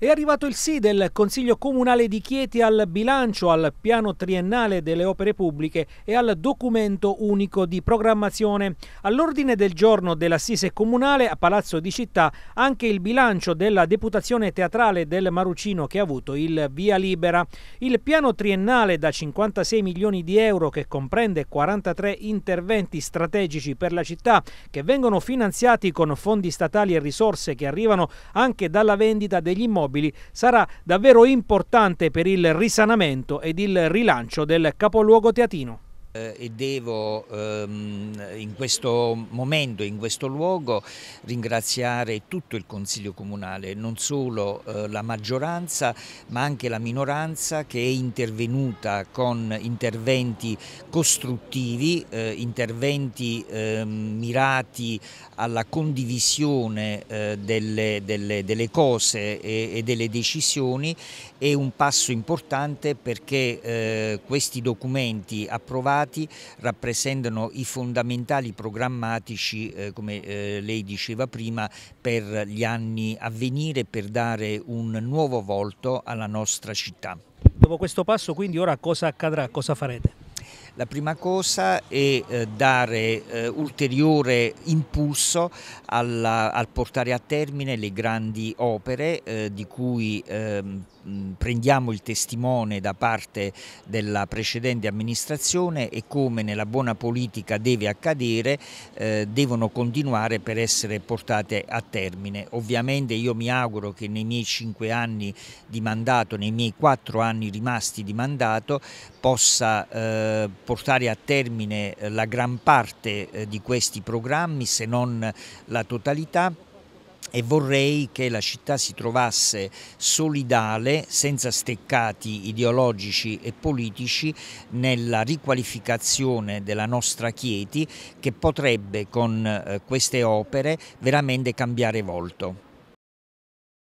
È arrivato il sì del Consiglio Comunale di Chieti al bilancio, al piano triennale delle opere pubbliche e al documento unico di programmazione. All'ordine del giorno dell'Assise Comunale a Palazzo di Città anche il bilancio della Deputazione Teatrale del Marucino che ha avuto il via libera. Il piano triennale da 56 milioni di euro che comprende 43 interventi strategici per la città che vengono finanziati con fondi statali e risorse che arrivano anche dalla vendita degli immobili mobili sarà davvero importante per il risanamento ed il rilancio del capoluogo teatino. Eh, e devo ehm, in questo momento, in questo luogo, ringraziare tutto il Consiglio Comunale, non solo eh, la maggioranza ma anche la minoranza che è intervenuta con interventi costruttivi, eh, interventi ehm, mirati alla condivisione delle, delle, delle cose e, e, delle decisioni è un passo importante perché questi documenti approvati dati rappresentano i fondamentali programmatici, eh, come eh, lei diceva prima, per gli anni a venire per dare un nuovo volto alla nostra città. Dopo questo passo quindi ora cosa accadrà, cosa farete? La prima cosa è eh, dare eh, ulteriore impulso alla, al portare a termine le grandi opere eh, di cui ehm, prendiamo il testimone da parte della precedente amministrazione e come nella buona politica deve accadere devono continuare per essere portate a termine. Ovviamente io mi auguro che nei miei cinque anni di mandato, nei miei quattro anni rimasti di mandato possa portare a termine eh, la gran parte eh, di questi programmi, se non la totalità, e vorrei che la città si trovasse solidale, senza steccati ideologici e politici, nella riqualificazione della nostra Chieti che potrebbe con eh, queste opere veramente cambiare volto.